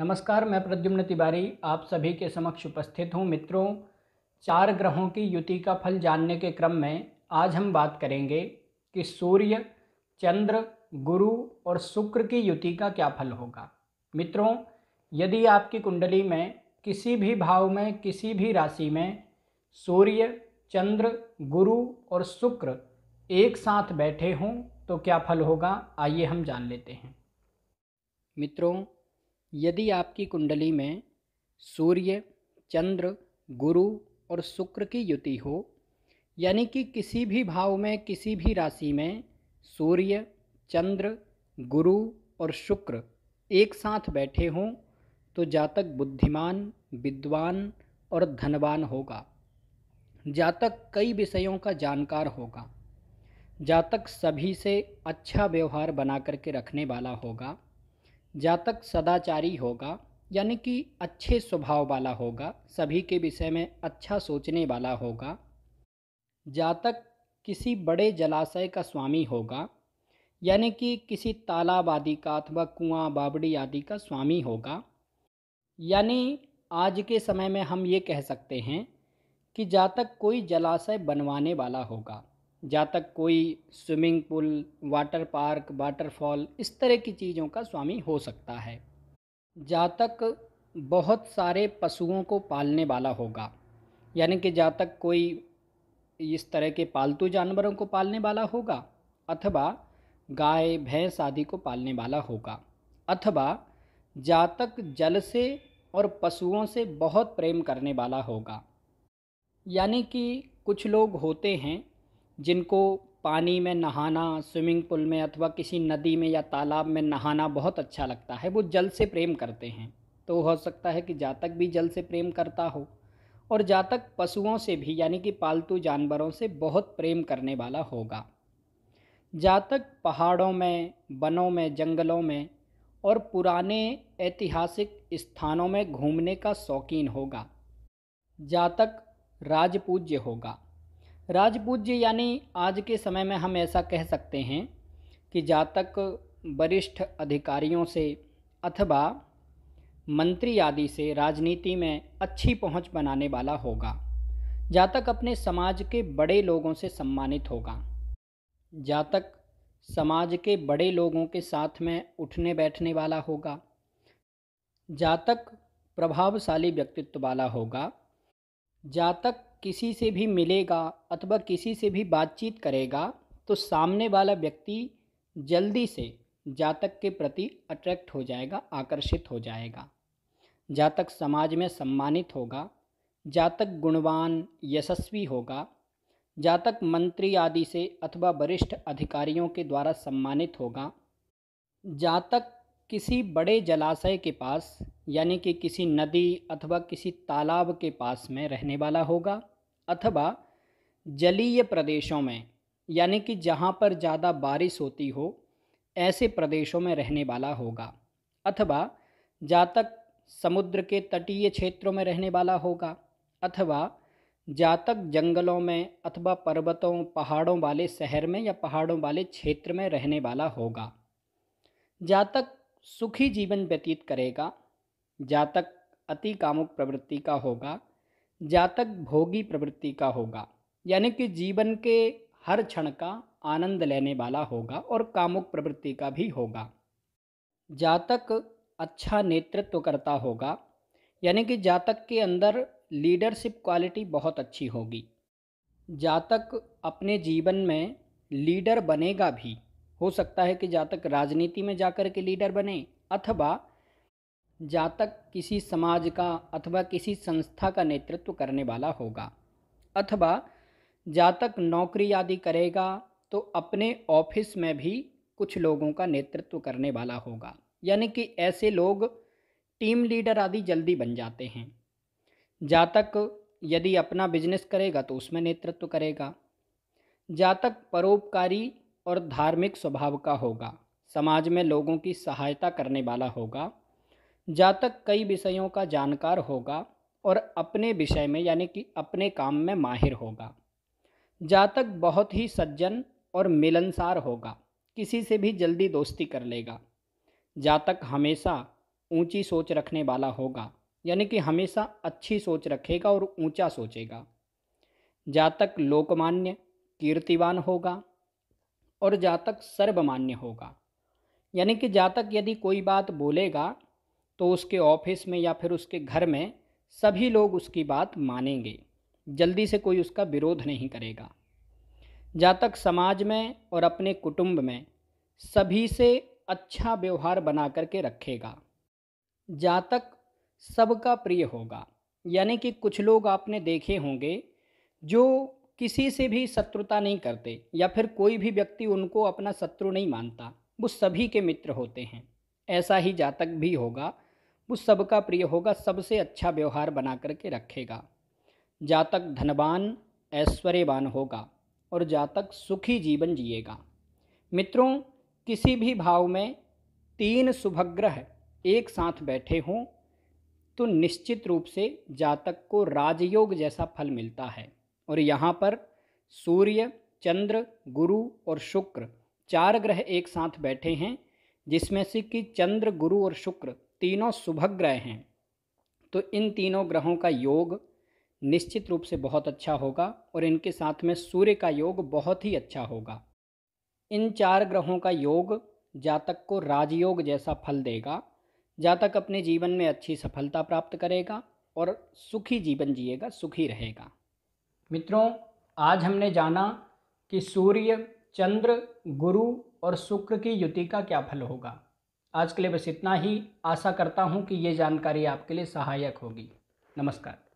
नमस्कार मैं प्रद्युम्न तिवारी आप सभी के समक्ष उपस्थित हूँ मित्रों चार ग्रहों की युति का फल जानने के क्रम में आज हम बात करेंगे कि सूर्य चंद्र गुरु और शुक्र की युति का क्या फल होगा मित्रों यदि आपकी कुंडली में किसी भी भाव में किसी भी राशि में सूर्य चंद्र गुरु और शुक्र एक साथ बैठे हों तो क्या फल होगा आइए हम जान लेते हैं मित्रों यदि आपकी कुंडली में सूर्य चंद्र गुरु और शुक्र की युति हो यानी कि किसी भी भाव में किसी भी राशि में सूर्य चंद्र गुरु और शुक्र एक साथ बैठे हों तो जातक बुद्धिमान विद्वान और धनवान होगा जातक कई विषयों का जानकार होगा जातक सभी से अच्छा व्यवहार बना करके रखने वाला होगा जातक सदाचारी होगा यानी कि अच्छे स्वभाव वाला होगा सभी के विषय में अच्छा सोचने वाला होगा जातक किसी बड़े जलाशय का स्वामी होगा यानी कि किसी तालाब आदि का अथवा कुआं बाबड़ी आदि का स्वामी होगा यानी आज के समय में हम ये कह सकते हैं कि जातक कोई जलाशय बनवाने वाला होगा जा तक कोई swimming pool water park waterfall इस तरह की चीज़ों का स्वामी हो सकता है जा तक बहुत सारे पशुओं को पालने वाला होगा यानी कि जा तक कोई इस तरह के पालतू जानवरों को पालने वाला होगा अथवा गाय भैंस आदि को पालने वाला होगा अथवा जातक जल से और पशुओं से बहुत प्रेम करने वाला होगा यानी कि कुछ लोग होते हैं जिनको पानी में नहाना स्विमिंग पूल में अथवा किसी नदी में या तालाब में नहाना बहुत अच्छा लगता है वो जल से प्रेम करते हैं तो हो सकता है कि जातक भी जल से प्रेम करता हो और जातक पशुओं से भी यानी कि पालतू जानवरों से बहुत प्रेम करने वाला होगा जातक पहाड़ों में वनों में जंगलों में और पुराने ऐतिहासिक स्थानों में घूमने का शौकीन होगा जातक राजपूज्य होगा राजपूज्य यानी आज के समय में हम ऐसा कह सकते हैं कि जातक वरिष्ठ अधिकारियों से अथवा मंत्री आदि से राजनीति में अच्छी पहुंच बनाने वाला होगा जातक अपने समाज के बड़े लोगों से सम्मानित होगा जातक समाज के बड़े लोगों के साथ में उठने बैठने वाला होगा जातक प्रभावशाली व्यक्तित्व वाला होगा जातक किसी से भी मिलेगा अथवा किसी से भी बातचीत करेगा तो सामने वाला व्यक्ति जल्दी से जातक के प्रति अट्रैक्ट हो जाएगा आकर्षित हो जाएगा जातक समाज में सम्मानित होगा जातक गुणवान यशस्वी होगा जातक मंत्री आदि से अथवा वरिष्ठ अधिकारियों के द्वारा सम्मानित होगा जातक किसी बड़े जलाशय के पास यानी कि किसी नदी अथवा किसी तालाब के पास में रहने वाला होगा अथवा जलीय प्रदेशों में यानी कि जहाँ पर ज़्यादा बारिश होती हो ऐसे प्रदेशों में रहने वाला होगा अथवा जातक समुद्र के तटीय क्षेत्रों में रहने वाला होगा अथवा जातक जंगलों में अथवा पर्वतों पहाड़ों वाले शहर में या पहाड़ों वाले क्षेत्र में रहने वाला होगा जातक सुखी जीवन व्यतीत करेगा जातक अति कामुक प्रवृत्ति का होगा जातक भोगी प्रवृत्ति का होगा यानी कि जीवन के हर क्षण का आनंद लेने वाला होगा और कामुक प्रवृत्ति का भी होगा जातक अच्छा नेतृत्व करता होगा यानी कि जातक के अंदर लीडरशिप क्वालिटी बहुत अच्छी होगी जातक अपने जीवन में लीडर बनेगा भी हो सकता है कि जातक राजनीति में जाकर के लीडर बने अथवा जातक किसी समाज का अथवा किसी संस्था का नेतृत्व करने वाला होगा अथवा जातक नौकरी आदि करेगा तो अपने ऑफिस में भी कुछ लोगों का नेतृत्व करने वाला होगा यानी कि ऐसे लोग टीम लीडर आदि जल्दी बन जाते हैं जातक यदि अपना बिजनेस करेगा तो उसमें नेतृत्व करेगा जातक परोपकारी और धार्मिक स्वभाव का होगा समाज में लोगों की सहायता करने वाला होगा जातक कई विषयों का जानकार होगा और अपने विषय में यानी कि अपने काम में माहिर होगा जातक बहुत ही सज्जन और मिलनसार होगा किसी से भी जल्दी दोस्ती कर लेगा जातक हमेशा ऊंची सोच रखने वाला होगा यानी कि हमेशा अच्छी सोच रखेगा और ऊंचा सोचेगा जातक लोकमान्य कीर्तिवान होगा और जातक सर्वमान्य होगा यानी कि जातक यदि कोई बात बोलेगा तो उसके ऑफिस में या फिर उसके घर में सभी लोग उसकी बात मानेंगे जल्दी से कोई उसका विरोध नहीं करेगा जातक समाज में और अपने कुटुंब में सभी से अच्छा व्यवहार बना करके रखेगा जातक सबका प्रिय होगा यानी कि कुछ लोग आपने देखे होंगे जो किसी से भी शत्रुता नहीं करते या फिर कोई भी व्यक्ति उनको अपना शत्रु नहीं मानता वो सभी के मित्र होते हैं ऐसा ही जातक भी होगा वो सबका प्रिय होगा सबसे अच्छा व्यवहार बना करके रखेगा जातक धनवान ऐश्वर्यवान होगा और जातक सुखी जीवन जिएगा मित्रों किसी भी भाव में तीन शुभग्रह एक साथ बैठे हों तो निश्चित रूप से जातक को राजयोग जैसा फल मिलता है और यहाँ पर सूर्य चंद्र गुरु और शुक्र चार ग्रह एक साथ बैठे हैं जिसमें से कि चंद्र गुरु और शुक्र तीनों शुभ ग्रह हैं तो इन तीनों ग्रहों का योग निश्चित रूप से बहुत अच्छा होगा और इनके साथ में सूर्य का योग बहुत ही अच्छा होगा इन चार ग्रहों का योग जातक को राजयोग जैसा फल देगा जातक अपने जीवन में अच्छी सफलता प्राप्त करेगा और सुखी जीवन जिएगा सुखी रहेगा मित्रों आज हमने जाना कि सूर्य चंद्र गुरु और शुक्र की युति का क्या फल होगा आज के लिए बस इतना ही आशा करता हूँ कि ये जानकारी आपके लिए सहायक होगी नमस्कार